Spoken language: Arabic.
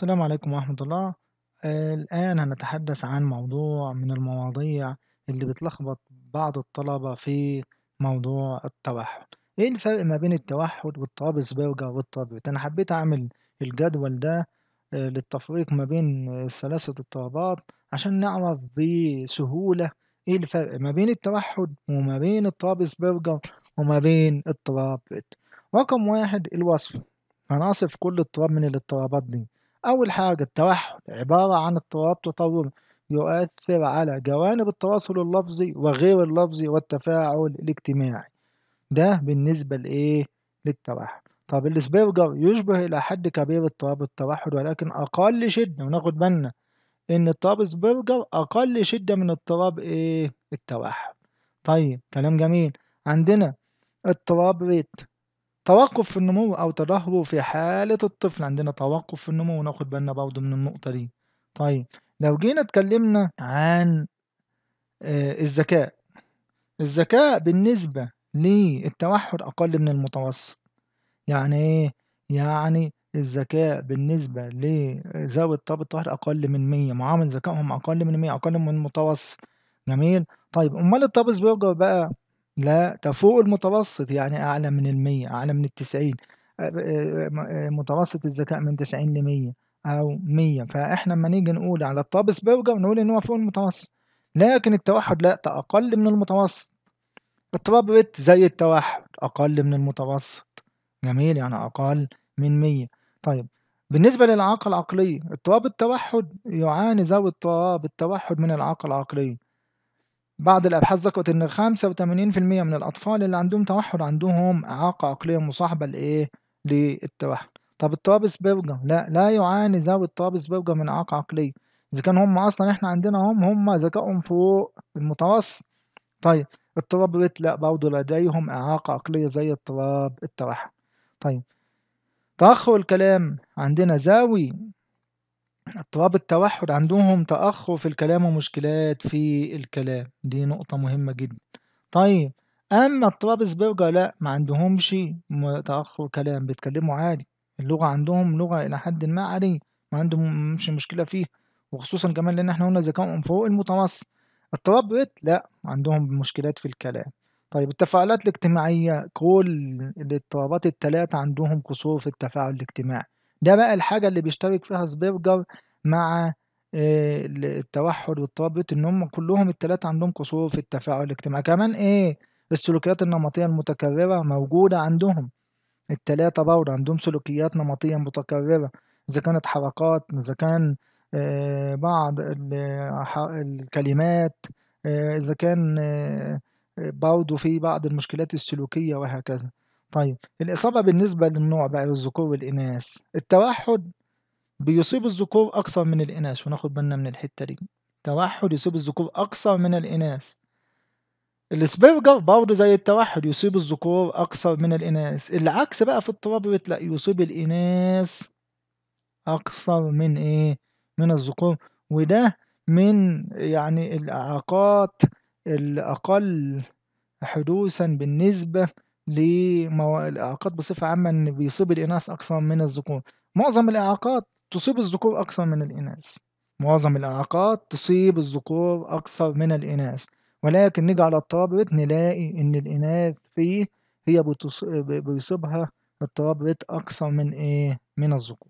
السلام عليكم ورحمة الله آه، الآن هنتحدث عن موضوع من المواضيع اللي بتلخبط بعض الطلبة في موضوع التوحد إيه الفرق ما بين التوحد والترابسبرجر والترابيوت أنا حبيت أعمل الجدول ده آه، للتفريق ما بين ثلاثة اضطرابات عشان نعرف بسهولة إيه الفرق ما بين التوحد وما بين الترابسبرجر وما بين الترابيوت رقم واحد الوصف هنصف كل اضطراب من الاضطرابات دي أول حاجة التوحد عبارة عن اضطراب تطور يؤثر على جوانب التواصل اللفظي وغير اللفظي والتفاعل الاجتماعي ده بالنسبة لإيه؟ للتوحد طب الاسبرجر يشبه إلى حد كبير اضطراب التوحد ولكن أقل شدة وناخد بالنا إن اضطراب اسبرجر أقل شدة من اضطراب إيه؟ التوحد طيب كلام جميل عندنا اضطراب ريت توقف في النمو أو تدهور في حالة الطفل عندنا توقف في النمو وناخد بالنا برضه من النقطة دي طيب لو جينا اتكلمنا عن آه، الذكاء الذكاء بالنسبة للتوحد أقل من المتوسط يعني إيه؟ يعني الذكاء بالنسبة لذوي الطب الطاهر أقل من 100 معامل ذكائهم أقل من 100 أقل من المتوسط جميل طيب أمال الطب سبرجر بقى لا ده فوق المتوسط يعني أعلى من ال100 أعلى من ال90 متوسط الذكاء من 90 ل100 أو 100 فإحنا لما نيجي نقول على الطابس برجر نقول إن هو فوق المتوسط لكن التوحد لا ده أقل من المتوسط التراب ريت زي التوحد أقل من المتوسط جميل يعني أقل من 100 طيب بالنسبة للإعاقة العقلية اضطراب التوحد يعاني ذوي اضطراب التوحد من الإعاقة العقلية بعض الأبحاث ذكرت إن 85% من الأطفال اللي عندهم توحد عندهم إعاقة عقلية مصاحبة لإيه؟ للتوحد. طب اضطراب سبرجر لا لا يعاني ذوي اضطراب سبرجر من إعاقة عقلية. إذا كان هم أصلا إحنا عندنا هم هم ذكائهم فوق المتوسط. طيب اضطراب ريت لا برضه لديهم إعاقة عقلية زي اضطراب التوحد. طيب تأخر الكلام عندنا ذوي اضطراب التوحد عندهم تأخر في الكلام ومشكلات في الكلام دي نقطة مهمة جدا طيب أما الترابزبرجة لا ما عندهمش تأخر كلام بيتكلموا عادي اللغة عندهم لغة إلى حد ما عادية ما عندهم مش مشكلة فيها وخصوصا كمان لأن احنا قلنا ذكائهم فوق المتوسط اضطراب ريت لا عندهم مشكلات في الكلام طيب التفاعلات الاجتماعية كل الاضطرابات التلاتة عندهم قصور في التفاعل الاجتماعي ده بقى الحاجة اللي بيشترك فيها سبيرجر مع آه، التوحُّد والترابط إن هم كلّهم التلاتة عندهم قصور في التفاعل الاجتماعي، كمان إيه، السلوكيات النمطية المتكررة موجودة عندهم، التلاتة برضه عندهم سلوكيات نمطية متكررة، إذا كانت حركات، إذا كان آه، بعض الكلمات، آه، إذا كان برضه في بعض المشكلات السلوكية وهكذا. طيب الإصابة بالنسبة للنوع بقى للذكور والإناث التوحد بيصيب الذكور أكثر من الإناث وناخد بالنا من الحتة دي التوحد يصيب الذكور أكثر من الإناث السبرجر برضه زي التوحد يصيب الذكور أكثر من الإناث العكس بقى في اضطراب لا يصيب الإناث أكثر من إيه من الذكور وده من يعني الإعاقات الأقل حدوثا بالنسبة لمو الإعاقات بصفة عامة إن بيصيب الإناث أكثر من الذكور معظم الإعاقات تصيب الذكور أكثر من الإناث معظم الإعاقات تصيب الذكور أكثر من الإناث ولكن نيجي على الترابط نلاقي إن الإناث فيه هي بتص... بيصيبها الترابط أكثر من إيه؟ من الذكور